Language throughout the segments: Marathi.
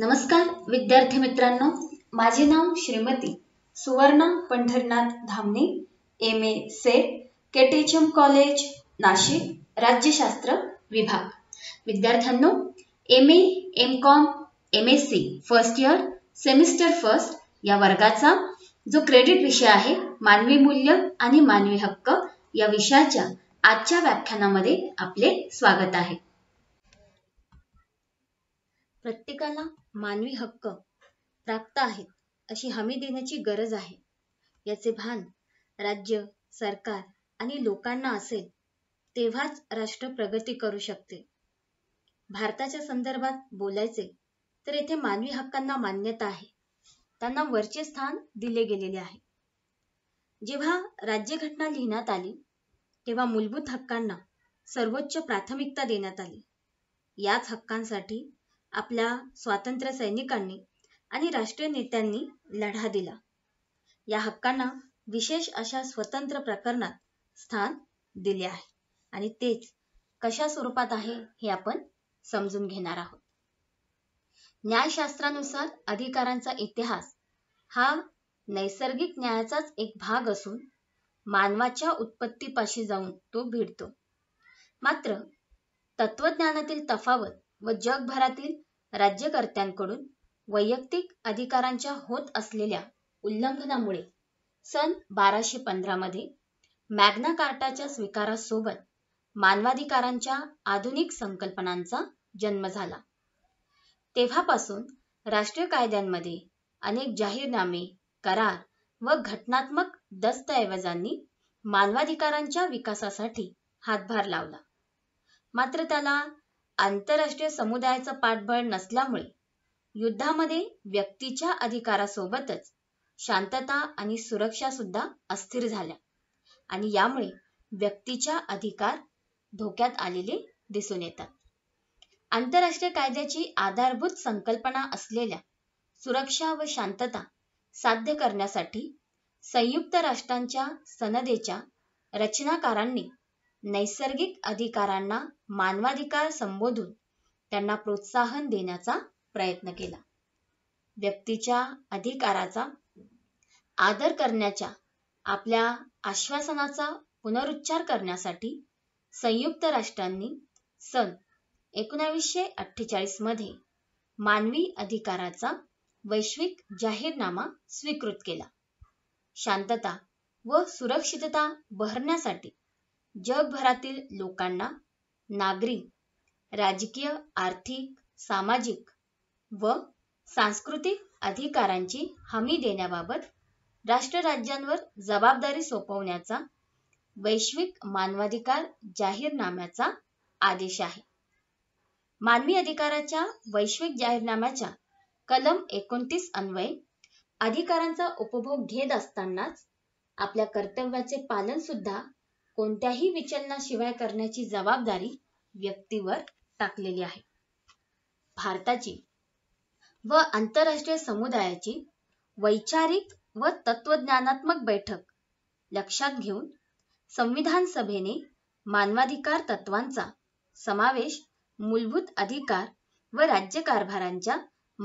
नमस्कार विद्यार्थी मित्रांनो माझे नाव श्रीमती सुवर्णा पंढरनाथ धामणे एम ए से केटेचम कॉलेज नाशिक राज्यशास्त्र विभाग विद्यार्थ्यांनो M M com M S C first year semester first या वर्गाचा जो क्रेडिट विषय आहे मानवी मूल्य आणि मानवी हक्क या विषयाच्या आजच्या व्याख्यानामध्ये आपले स्वागत आहे प्रत्येकाला मानवी हक्क प्राप्त आहेत, अशी हमी देण्याची गरज आहे. याचे भान राज्य, सरकार आणि लोकांना असेल तेव्हाच राष्ट्र प्रगती करू शकते. भारताच्या संदर्भात बोलायचे तर येथे मानवी हक्कांना मान्यता आहे. त्यांना वरचे स्थान दिले गेलेले आहे. जेव्हा राज्यघटना लिहिण्यात आली तेव्हा मूलभूत हक्कांना सर्वोच्च प्राथमिकता देण्यात आली. याच हक्कांसाठी आपल्या स्वातंत्र्य सैनिकांनी आणि राष्ट्रीय नेत्यांनी लढा दिला. या हक्कांना विशेष अशा स्वतंत्र प्रकरणात स्थान दिले आहे आणि तेच कशा स्वरूपात आहे हे आपण समजून घेणार आहोत. न्यायशास्त्रानुसार अधिकारांचा इतिहास हा नैसर्गिक न्यायाचाच एक भाग असून मानवाच्या उत्पत्तीपाशी जाऊन तो भिडतो. मात्र तत्वज्ञानातील तफावत व जगभरातील राज्यकर्त्यांकडून वैयक्तिक अधिकारांच्या होत असलेल्या उल्लंघनामुळे सन बाराशे पंधरामध्ये मॅग्ना कार्टाच्या स्वीकारासोबत मानवाधिकारांच्या आधुनिक संकल्पनांचा जन्म झाला. तेव्हापासून राष्ट्रीय कायद्यांमध्ये अनेक जाहीरनामे, करार व घटनात्मक दस्तऐवजांनी मानवाधिकारांच्या विकासासाठी हातभार लावला. मात्र त्याला आंतरराष्ट्रीय समुदायाचं पाठबळ नसल्यामुळे युद्धामध्ये व्यक्तीच्या अधिकारासोबतच शांतता आणि सुरक्षा सुद्धा अस्थिर झाल्या आणि यामुळे व्यक्तीच्या अधिकार धोक्यात आलेले दिसून येतात. आंतरराष्ट्रीय कायद्याची आधारभूत संकल्पना असलेल्या सुरक्षा व शांतता साध्य करण्यासाठी संयुक्त राष्ट्रांच्या सनदेच्या रचनाकारांनी नैसर्गिक अधिकारांना मानवाधिकार संबोधून त्यांना प्रोत्साहन देण्याचा प्रयत्न केला. व्यक्तीच्या अधिकाराचा आदर करण्याच्या आपल्या आश्वासनाचा पुनरुच्चार करण्यासाठी संयुक्त राष्ट्रांनी सन अठ्ठेचाळीस मध्ये मानवी अधिकाराचा वैश्विक जाहीरनामा स्वीकृत केला. शांतता व सुरक्षितता बहरण्यासाठी जगभरातील लोकांना नागरिक राजकीय, आर्थिक, सामाजिक व सांस्कृतिक अधिकारांची हमी देण्याबाबत राष्ट्र-राज्यांवर जबाबदारी सोपवण्याचा वैश्विक मानवाधिकार जाहीरनाम्याचा आदेश आहे. मानवी अधिकाराच्या वैश्विक जाहीरनाम्याच्या कलम एकोणतीस अन्वये अधिकारांचा उपभोग घेत असतानाच आपल्या कर्तव्याचे पालन सुद्धा कोणत्याही विचलनाशिवाय करण्याची जबाबदारी व्यक्तीवर टाकलेली आहे. भारताची व आंतरराष्ट्रीय समुदायाची वैचारिक व तत्वज्ञानात्मक बैठक लक्षात घेऊन संविधान सभेने मानवाधिकार तत्वांचा समावेश मूलभूत अधिकार व राज्यकारभारांच्या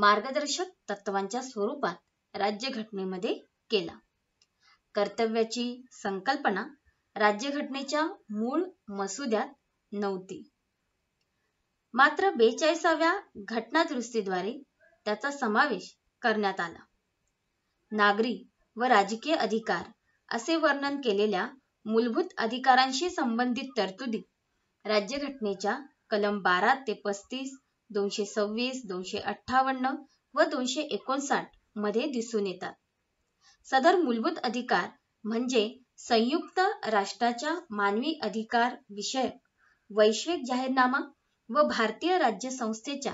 मार्गदर्शक तत्वांच्या स्वरूपात राज्यघटनेमध्ये केला. कर्तव्याची संकल्पना राज्यघटनेच्या मूळ मसुद्यात नव्हती. मात्र बेचाळीसाव्या घटनादुरुस्तीद्वारे त्याचा समावेश करण्यात आला. नागरी व राजकीय अधिकार असे वर्णन केलेल्या मूलभूत अधिकारांशी संबंधित तरतुदी राज्यघटनेच्या कलम बारा ते पस्तीस, दोनशे सव्वीस, दोनशे अठ्ठावन्न व दोनशे एकोणसाठ मध्ये दिसून येतात. सदर मूलभूत अधिकार म्हणजे संयुक्त राष्ट्राच्या मानवी अधिकार विषयक वैश्विक जाहीरनामा व भारतीय राज्य संस्थेच्या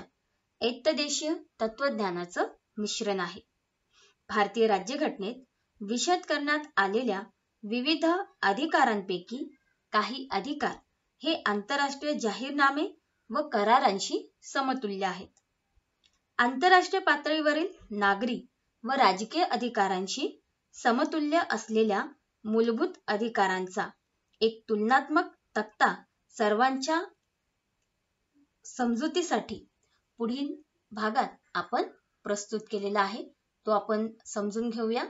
ऐतदेशीय तत्वज्ञानाचं मिश्रण आहे. भारतीय राज्यघटनेत विशद करण्यात आलेल्या विविध अधिकारांपैकी काही अधिकार हे आंतरराष्ट्रीय जाहीरनामे व करारांशी समतुल्य आहेत. आंतरराष्ट्रीय पातळीवरील नागरी व राजकीय अधिकारांशी समतुल्य असलेल्या मूलभूत अधिकारांचा एक तुलनात्मक तक्ता सर्वांच्या समजुतीसाठी पुढील भागात आपण प्रस्तुत केलेला आहे. तो आपण समजून घेऊया.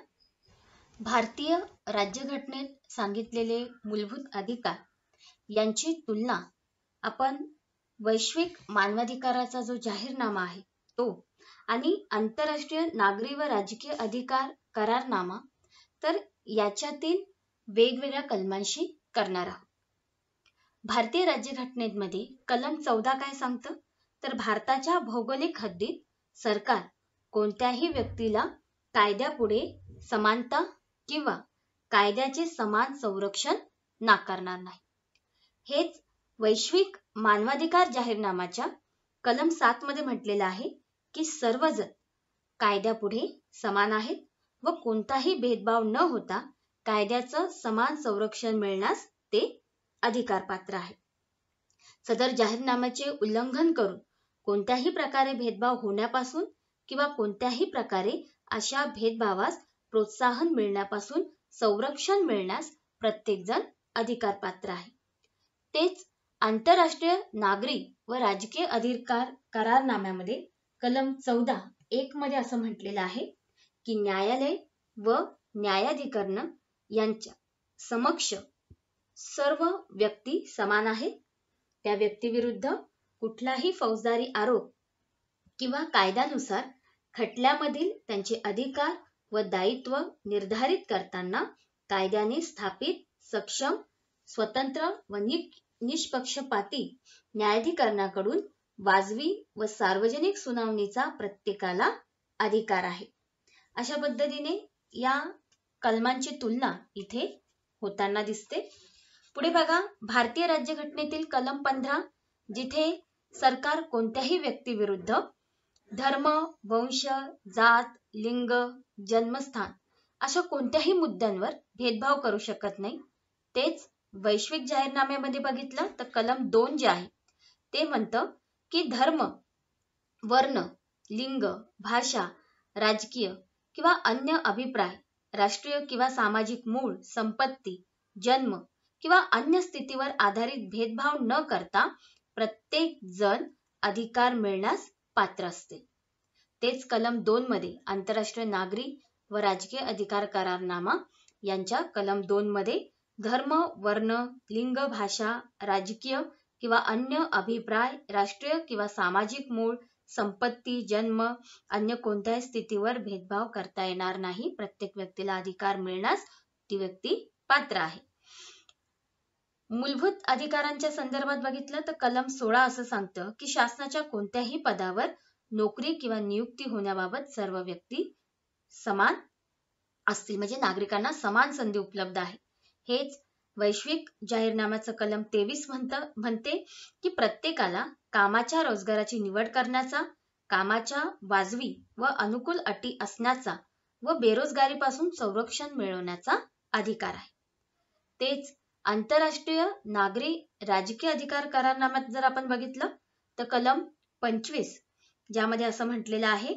भारतीय राज्यघटनेत सांगितलेले मूलभूत अधिकार यांची तुलना आपण वैश्विक मानवाधिकाराचा जो जाहीरनामा आहे तो आणि आंतरराष्ट्रीय नागरी व राजकीय अधिकार करारनामा तर याच्यातील वेगवेगळ्या कलमांशी करणार आहोत. भारतीय राज्यघटनेमध्ये कलम चौदा काय सांगतं? तर भारताच्या भौगोलिक हद्दीत सरकार कोणत्याही व्यक्तीला कायद्यापुढे समानता किंवा कायद्याचे समान संरक्षण नाकारणार नाही. हेच वैश्विक मानवाधिकार जाहीरनामाच्या कलम सात मध्ये म्हटलेलं आहे की सर्वजण कायद्यापुढे समान आहेत व कोणताही भेदभाव न होता कायद्याचं समान संरक्षण मिळण्यास ते अधिकार पात्र आहे. सदर जाहीरनाम्याचे उल्लंघन करून कोणत्याही प्रकारे भेदभाव होण्यापासून किंवा कोणत्याही प्रकारे अशा भेदभावास प्रोत्साहन मिळण्यापासून संरक्षण मिळण्यास प्रत्येकजण पात्र आहे. तेच आंतरराष्ट्रीय नागरी व राजकीय अधिकार करारनाम्यामध्ये कलम चौदा एक मध्ये असं म्हटलेलं आहे कि न्यायालय व न्यायाधिकरण यांच्या समक्ष सर्व व्यक्ती समान आहेत. त्या व्यक्तीविरुद्ध कुठलाही फौजदारी आरोप किंवा कायद्यानुसार खटल्यामधील त्यांचे अधिकार व दायित्व निर्धारित करताना कायद्याने स्थापित सक्षम, स्वतंत्र व निष्पक्षपाती न्यायाधिकरणाकडून वाजवी व सार्वजनिक सुनावणीचा प्रत्येकाला अधिकार आहे. अशा पद्धतीने या कलमांची तुलना इथे होताना दिसते पुढे बघा भारतीय राज्यघटनेतील कलम पंधरा जिथे सरकार कोणत्याही व्यक्ती विरुद्ध धर्म वंश जात लिंग जन्मस्थान अशा कोणत्याही मुद्द्यांवर भेदभाव करू शकत नाही तेच वैश्विक जाहीरनाम्यामध्ये बघितलं तर कलम दोन जे आहे ते म्हणतं की धर्म वर्ण लिंग भाषा राजकीय किंवा अन्य अभिप्राय, राष्ट्रीय किंवा सामाजिक मूळ, संपत्ती, जन्म किंवा अन्य स्थितीवर आधारित भेदभाव न करता प्रत्येक जण अधिकार मिळण्यास पात्र असते. तेच कलम दोन मध्ये आंतरराष्ट्रीय नागरी व राजकीय अधिकार करारनामा यांच्या कलम दोन मध्ये धर्म, वर्ण, लिंग, भाषा, राजकीय किंवा अन्य अभिप्राय, राष्ट्रीय किंवा सामाजिक मूळ, संपत्ती, जन्म, अन्य कोणत्याही स्थितीवर भेदभाव करता येणार नाही. प्रत्येक व्यक्तीला अधिकार मिळण्यास ती व्यक्ती पात्र आहे. मूलभूत अधिकारांच्या संदर्भात बघितलं तर कलम सोळा असं सांगतं की शासनाच्या कोणत्याही पदावर नोकरी किंवा नियुक्ती होण्याबाबत सर्व व्यक्ती समान असतील म्हणजे नागरिकांना समान संधी उपलब्ध आहे. हेच वैश्विक जाहीरनाम्याचं कलम तेवीस म्हणतं म्हणते की प्रत्येकाला कामाच्या रोजगाराची निवड करण्याचा, कामाच्या वाजवी व अनुकूल अटी असण्याचा व बेरोजगारीपासून संरक्षण मिळवण्याचा अधिकार आहे. तेच आंतरराष्ट्रीय नागरी राजकीय अधिकार करारनाम्यात जर आपण बघितलं तर कलम पंचवीस ज्यामध्ये असं म्हटलेलं आहे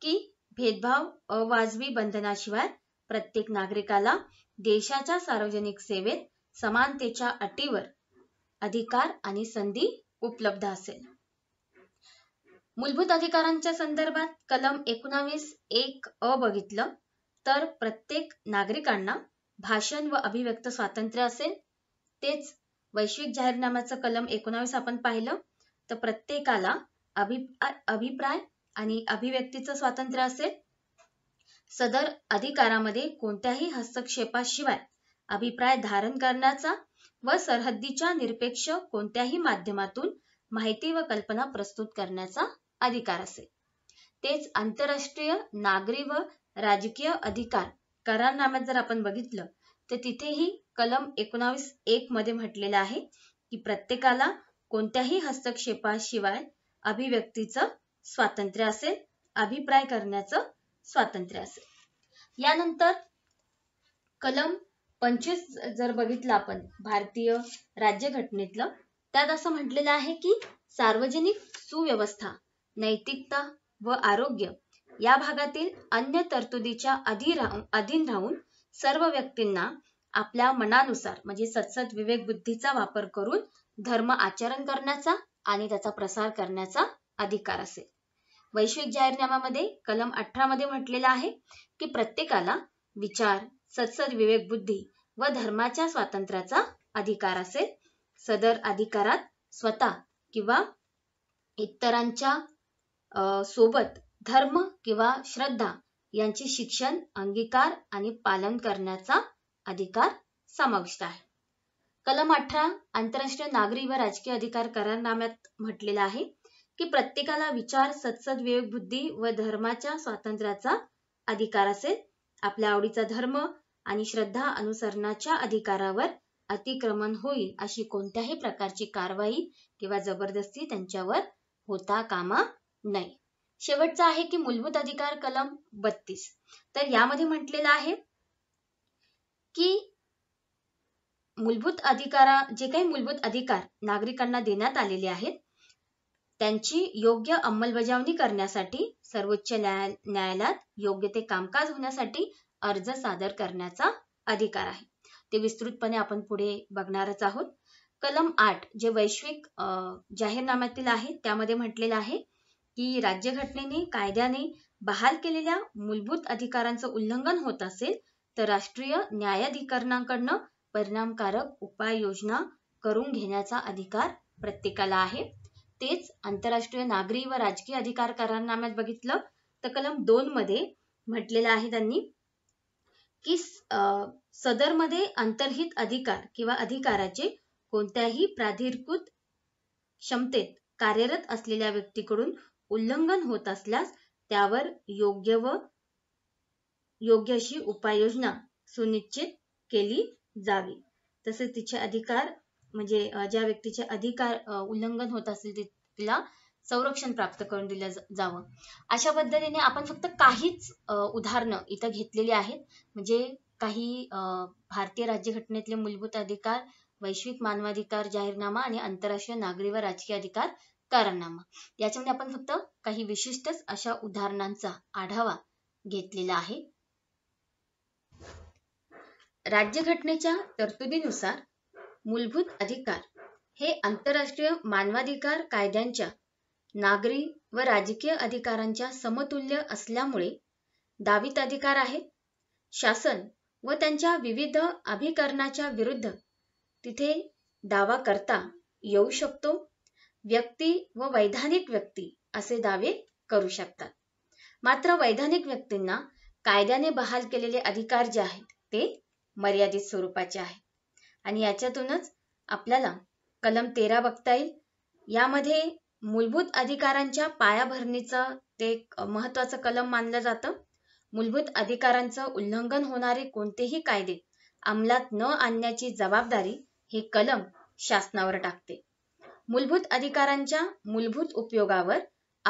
की भेदभाव अवाजवी बंधनाशिवाय प्रत्येक नागरिकाला देशाच्या सार्वजनिक सेवेत समानतेच्या अटीवर अधिकार आणि संधी उपलब्ध असेल मूलभूत अधिकारांच्या संदर्भात कलम एकोणावीस एक अ बघितलं तर प्रत्येक नागरिकांना भाषण व अभिव्यक्त स्वातंत्र्य असेल तेच वैश्विक जाहीरनाम्याचं कलम एकोणावीस आपण पाहिलं तर प्रत्येकाला अभि अभिप्राय आणि अभिव्यक्तीचं स्वातंत्र्य असेल सदर अधिकारामध्ये कोणत्याही हस्तक्षेपाशिवाय अभिप्राय धारण करण्याचा व सरहद्दीच्या निरपेक्ष कोणत्याही माध्यमातून माहिती व कल्पना प्रस्तुत करण्याचा अधिकार असेल. तेच आंतरराष्ट्रीय नागरी व राजकीय अधिकार करारनाम्यात जर आपण बघितलं तर तिथेही कलम एकोणावीस एक मध्ये म्हटलेलं आहे की प्रत्येकाला कोणत्याही हस्तक्षेपाशिवाय अभिव्यक्तीचं स्वातंत्र्य असेल, अभिप्राय करण्याचं स्वातंत्र्य असेल. यानंतर कलम पंचवीस जर बघितलं आपण भारतीय राज्यघटनेतलं त्यात असं म्हटलेलं आहे की सार्वजनिक सुव्यवस्था नैतिकता व आरोग्य या भागातील अन्य तरतुदीच्या अधीन राहून सर्व व्यक्तींना आपल्या मनानुसार म्हणजे सतसत विवेक बुद्धीचा वापर करून धर्म आचरण करण्याचा आणि त्याचा प्रसार करण्याचा अधिकार असेल वैश्विक जाहीरनाम्यामध्ये कलम अठरा मध्ये म्हटलेलं आहे की प्रत्येकाला विचार सत्सद विवेक बुद्धी व धर्माच्या स्वातंत्र्याचा अधिकार असेल. सदर अधिकारात स्वतः किंवा इतरांच्या अं सोबत धर्म किंवा श्रद्धा यांचे शिक्षण, अंगीकार आणि पालन करण्याचा अधिकार समाविष्ट आहे. कलम अठरा आंतरराष्ट्रीय नागरी व राजकीय अधिकार करारनाम्यात म्हटलेलं आहे की प्रत्येकाला विचार, सदसद विवेकबुद्धी व धर्माच्या स्वातंत्र्याचा अधिकार असेल. आपल्या आवडीचा धर्म आणि श्रद्धा अनुसरणाच्या अधिकारावर अतिक्रमण होईल अशी कोणत्याही प्रकारची कारवाई किंवा जबरदस्ती त्यांच्यावर होता कामा नाही शेवटचा आहे की मूलभूत अधिकार कलम बत्तीस तर यामध्ये म्हटलेलं आहे की मूलभूत अधिकारा जे काही मूलभूत अधिकार नागरिकांना देण्यात आलेले आहेत त्यांची योग्य अंमलबजावणी करण्यासाठी सर्वोच्च न्यायालयात योग्य ते कामकाज होण्यासाठी अर्ज सादर करण्याचा अधिकार आहे. ते विस्तृतपणे आपण पुढे बघणारच आहोत. कलम आठ जे वैश्विक जाहीरनाम्यातील आहे त्यामध्ये म्हटलेलं आहे की राज्यघटनेने कायद्याने बहाल केलेल्या मूलभूत अधिकारांचं उल्लंघन होत असेल तर राष्ट्रीय न्यायाधिकरणाकडनं परिणामकारक उपाययोजना करून घेण्याचा अधिकार प्रत्येकाला आहे. तेच आंतरराष्ट्रीय नागरी व राजकीय अधिकार करारनाम्यात बघितलं तर कलम दोन मध्ये म्हटलेलं आहे त्यांनी की अं सदरमध्ये अंतर्हित अधिकार किंवा अधिकाराचे कोणत्याही प्राधिकृत क्षमतेत कार्यरत असलेल्या व्यक्तीकडून उल्लंघन होत असल्यास त्यावर योग्य व योग्य अशी उपाययोजना सुनिश्चित केली जावी. तसेच तिचे अधिकार म्हणजे ज्या व्यक्तीचे अधिकार उल्लंघन होत असेल तिला संरक्षण प्राप्त करून दिलं जावं. अशा पद्धतीने आपण फक्त काहीच उदाहरणं इथं घेतलेली आहेत. म्हणजे काही अं भारतीय राज्यघटनेतले मूलभूत अधिकार, वैश्विक मानवाधिकार जाहीरनामा आणि आंतरराष्ट्रीय नागरी व राजकीय अधिकार करारनामा. याच्यामध्ये आपण फक्त काही विशिष्टच अशा उदाहरणांचा आढावा घेतलेला आहे. राज्यघटनेच्या तरतुदीनुसार मूलभूत अधिकार हे आंतरराष्ट्रीय मानवाधिकार कायद्यांच्या नागरी व राजकीय अधिकारांच्या समतुल्य असल्यामुळे दावित अधिकार आहेत. शासन व त्यांच्या विविध अभिकरणाच्या विरुद्ध तिथे दावा करता येऊ शकतो. व्यक्ती व वैधानिक व्यक्ती असे दावे करू शकतात. मात्र वैधानिक व्यक्तींना कायद्याने बहाल केलेले अधिकार जे आहेत ते मर्यादित स्वरूपाचे आहेत. आणि याच्यातूनच आपल्याला कलम तेरा बघता येईल. यामध्ये मूलभूत अधिकारांच्या पायाभरणीचं ते महत्वाचं कलम मानलं जात मूलभूत अधिकारांचं उल्लंघन होणारे कोणतेही कायदे अंमलात न आणण्याची जबाबदारी हे कलम शासनावर टाकते मूलभूत अधिकारांच्या मूलभूत उपयोगावर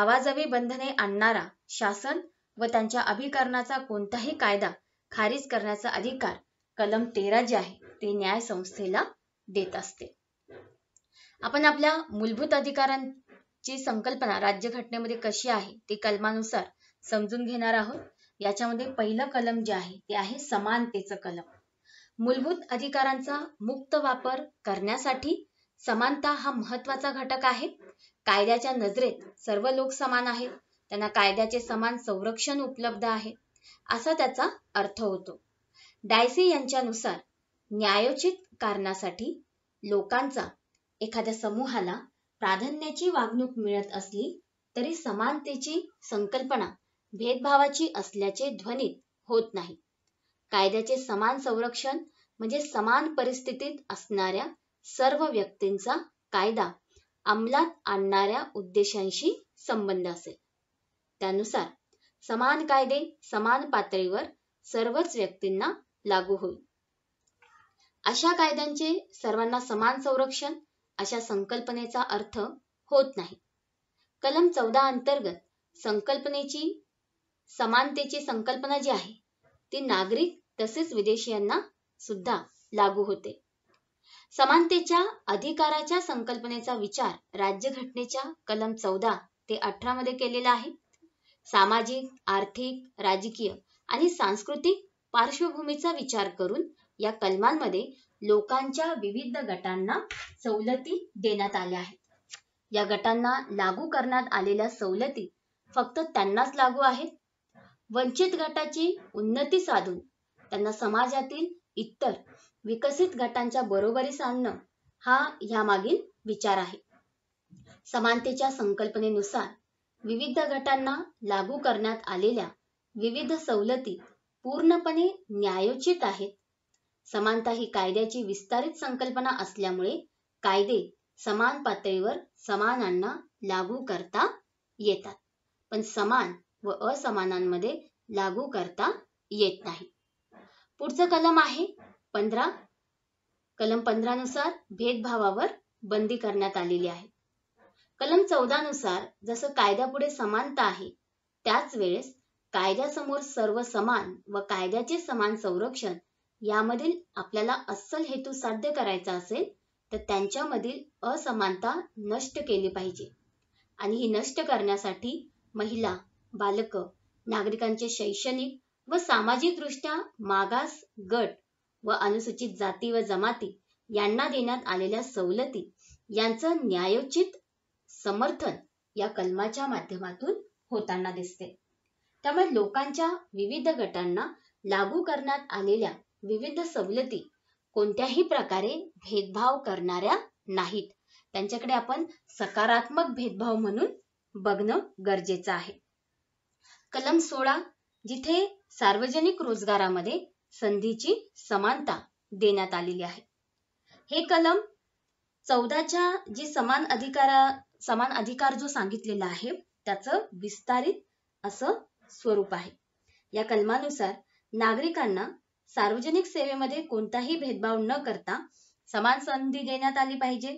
आवाजवी बंधने आणणारा शासन व त्यांच्या अभिकरणाचा कोणताही कायदा खारिज करण्याचा अधिकार कलम तेरा जे आहे ते न्याय संस्थेला देत असते आपण आपल्या मूलभूत अधिकारां ची संकल्पना राज्यघटनेमध्ये कशी आहे ते कलमानुसार समजून घेणार आहोत. याच्यामध्ये पहिलं कलम जे आहे ते आहे समानतेचं कलम. मूलभूत अधिकारांचा मुक्त वापर करण्यासाठी समानता हा महत्वाचा घटक आहे. कायद्याच्या नजरेत सर्व लोक समान आहेत. त्यांना कायद्याचे समान संरक्षण उपलब्ध आहे असा त्याचा अर्थ होतो. डायसी यांच्यानुसार न्यायोचित कारणासाठी लोकांचा एखाद्या समूहाला प्राधान्याची वागणूक मिळत असली तरी समानतेची संकल्पना भेदभावाची असल्याचे ध्वनित होत नाही. कायद्याचे समान संरक्षण म्हणजे समान परिस्थितीत असणाऱ्या सर्व व्यक्तींचा कायदा अंमलात आणणाऱ्या उद्देशांशी संबंध असेल. त्यानुसार समान कायदे समान पातळीवर सर्वच व्यक्तींना लागू होईल. अशा कायद्यांचे सर्वांना समान संरक्षण अशा संकल्पनेचा अर्थ होत नाही. कलम चौदा अंतर्गत संकल्पनेची समानतेची संकल्पना जी आहे ती नागरिक तसेच विदेशीयांना सुद्धा लागू होते. समानतेच्या अधिकाराच्या संकल्पनेचा विचार राज्यघटनेच्या कलम चौदा ते अठरा मध्ये केलेला आहे. सामाजिक, आर्थिक, राजकीय आणि सांस्कृतिक पार्श्वभूमीचा विचार करून या कलमांमध्ये लोकांच्या विविध गटांना सवलती देण्यात आल्या आहेत. या गटांना लागू करण्यात आलेल्या सवलती फक्त त्यांनाच लागू आहेत. वंचित गटाची उन्नती साधून त्यांना समाजातील इतर विकसित गटांच्या बरोबरी आणणं हा मागील विचार आहे. समानतेच्या संकल्पनेनुसार विविध गटांना लागू करण्यात आलेल्या विविध सवलती पूर्णपणे न्यायोचित आहेत समानता ही कायद्याची विस्तारित संकल्पना असल्यामुळे कायदे समान पातळीवर समानांना लागू करता येतात. पण समान व असमानांमध्ये लागू करता येत नाही. पुढचं कलम आहे पंधरा. कलम नुसार भेदभावावर बंदी करण्यात आलेली आहे. कलम नुसार जसं कायद्यापुढे समानता आहे त्याच वेळेस कायद्यासमोर सर्व समान व कायद्याचे समान संरक्षण यामधील आपल्याला अस्सल हेतू साध्य करायचा असेल तर त्यांच्यामधील असमानता नष्ट केली पाहिजे आणि ही नष्ट करण्यासाठी महिला बालक नागरिकांचे शैक्षणिक व दृष्ट्या मागास गट व अनुसूचित जाती व जमाती यांना देण्यात आलेल्या सवलती यांचं न्यायोचित समर्थन या कलमाच्या माध्यमातून होताना दिसते त्यामुळे लोकांच्या विविध गटांना लागू करण्यात आलेल्या विविध सवलती कोणत्याही प्रकारे भेदभाव करणाऱ्या नाहीत. त्यांच्याकडे आपण सकारात्मक भेदभाव म्हणून बघणं गरजेचं आहे. कलम सोळा जिथे सार्वजनिक रोजगारामध्ये संधीची समानता देण्यात आलेली आहे. हे कलम चौदाच्या जी समान अधिकार समान अधिकार जो सांगितलेला आहे त्याचं विस्तारित असं स्वरूप आहे. या कलमानुसार नागरिकांना सार्वजनिक सेवेमध्ये कोणताही भेदभाव न करता समान संधी देण्यात आली पाहिजे.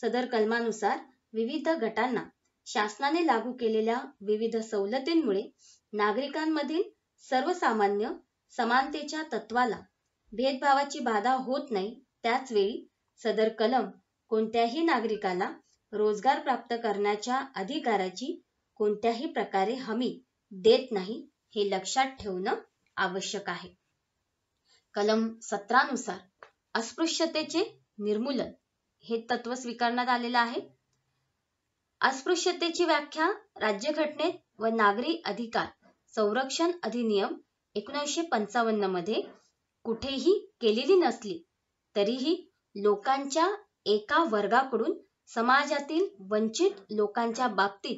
सदर कलमानुसार विविध गटांना शासनाने लागू केलेल्या विविध सवलतींमुळे नागरिकांमधील सर्वसामान्य समानतेच्या तत्वाला भेदभावाची बाधा होत नाही त्याच वेळी सदर कलम कोणत्याही नागरिकाला रोजगार प्राप्त करण्याच्या अधिकाराची कोणत्याही प्रकारे हमी देत नाही हे लक्षात ठेवणं आवश्यक आहे. कलम सतरानुसार अस्पृश्यतेचे निर्मूलन हे तत्व स्वीकारण्यात आलेलं आहे. अस्पृश्यतेची व्याख्या राज्यघटनेत व नागरी अधिकार संरक्षण अधिनियम एकोणीसशे पंचावन्न मध्ये कुठेही केलेली नसली तरीही लोकांच्या एका वर्गाकडून समाजातील वंचित लोकांच्या बाबतीत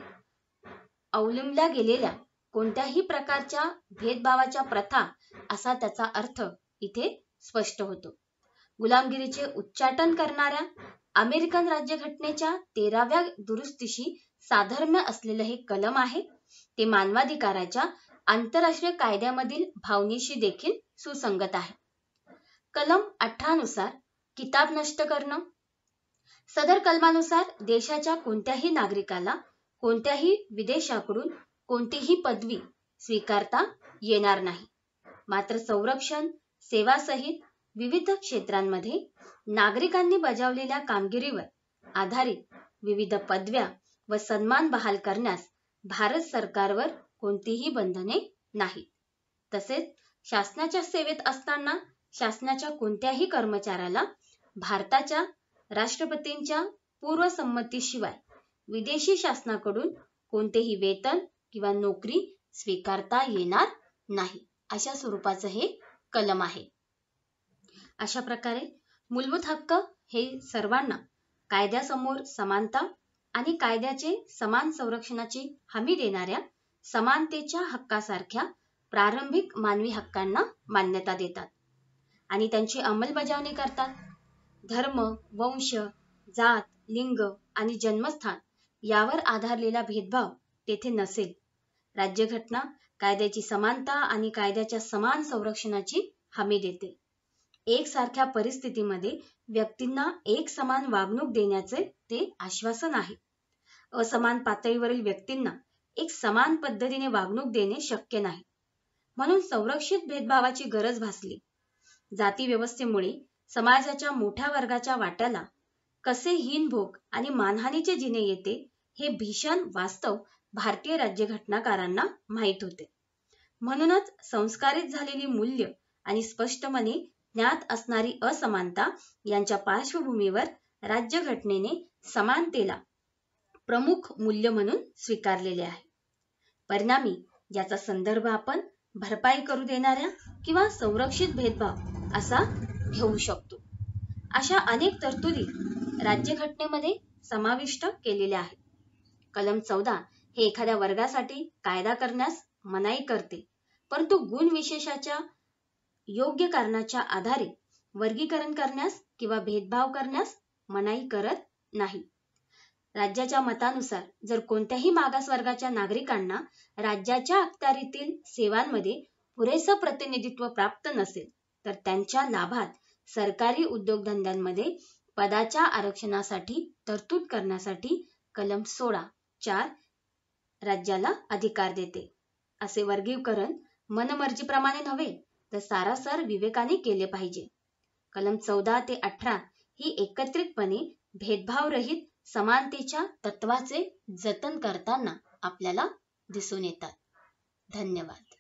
अवलंबल्या गेलेल्या कोणत्याही प्रकारच्या भेदभावाच्या प्रथा असा त्याचा अर्थ इथे स्पष्ट होतो. गुलामगिरीचे उच्चाटन करणाऱ्या अमेरिकन राज्यघटनेच्या तेराव्या दुरुस्तीशी साधर्म्य असलेलं हे कलम आहे. ते मानवाधिकाराच्या आंतरराष्ट्रीय कायद्यामधील भावनेशी देखील सुसंगत आहे. कलम अठरा नुसार किताब नष्ट करणं सदर कलमानुसार देशाच्या कोणत्याही नागरिकाला कोणत्याही विदेशाकडून कोणतीही पदवी स्वीकारता येणार नाही. मात्र संरक्षण सेवासहित विविध क्षेत्रांमध्ये नागरिकांनी बजावलेल्या कामगिरीवर आधारित विविध पदव्या व सन्मान बहाल करण्यास भारत सरकारवर कोणतीही बंधने नाहीत. तसेच शासनाच्या सेवेत असताना शासनाच्या कोणत्याही कर्मचाऱ्याला भारताच्या राष्ट्रपतींच्या पूर्वसंमतीशिवाय विदेशी शासनाकडून कोणतेही वेतन किंवा नोकरी स्वीकारता येणार नाही. अशा स्वरूपाचं हे कलम आहे अशा प्रकारे मूलभूत हक्क हे सर्वांना कायद्यासमोर समानता आणि कायद्याचे समान संरक्षणाची हमी देणाऱ्या समानतेच्या हक्कासारख्या प्रारंभिक मानवी हक्कांना मान्यता देतात आणि त्यांची अंमलबजावणी करतात धर्म वंश जात लिंग आणि जन्मस्थान यावर आधारलेला भेदभाव तेथे नसेल राज्यघटना कायद्याची समानता आणि कायद्याच्या समान संरक्षणाची हमी देते. एकसारख्या परिस्थितीमध्ये व्यक्तींना एक समान वागणूक देण्याचे ते आश्वासन आहे. असमान पातळीवरील व्यक्तींना एक समान पद्धतीने वागणूक देणे शक्य नाही. म्हणून संरक्षित भेदभावाची गरज भासली. जाती व्यवस्थेमुळे समाजाच्या मोठ्या वर्गाच्या वाट्याला कसे हीनभोग आणि मानहानीचे जिने येते हे भीषण वास्तव भारतीय राज्यघटनाकारांना माहीत होते. म्हणूनच संस्कारित झालेली मूल्य आणि स्पष्टपणे ज्ञात असणारी असमानता यांच्या पार्श्वभूमीवर राज्यघटनेने समानतेला प्रमुख मूल्य म्हणून स्वीकारलेले आहे. परिणामी याचा संदर्भ आपण भरपाई करू देणाऱ्या किंवा संरक्षित भेदभाव असा घेऊ शकतो. अशा अनेक तरतुदी राज्यघटनेमध्ये समाविष्ट केलेल्या आहेत. कलम चौदा हे एखाद्या वर्गासाठी कायदा करण्यास मनाई करते. परंतु विशेषाच्या योग्य कारणाच्या आधारे वर्गीकरण करण्यास किंवा भेदभाव करण्यास मनाई करत नाही. राज्याच्या मतानुसार जर कोणत्याही वर्गाच्या नागरिकांना राज्याच्या अखत्यारीतील सेवांमध्ये पुरेसं प्रतिनिधित्व प्राप्त नसेल तर त्यांच्या लाभात सरकारी उद्योगधंद्यांमध्ये पदाच्या आरक्षणासाठी तरतूद करण्यासाठी कलम सोळा, चार राज्याला अधिकार देते. असे वर्गीकरण मनमर्जीप्रमाणे नव्हे तर सारासार विवेकाने केले पाहिजे. कलम चौदा ते अठरा ही एकत्रितपणे भेदभाव रहित समानतेच्या तत्वाचे जतन करताना आपल्याला दिसून येतात. धन्यवाद.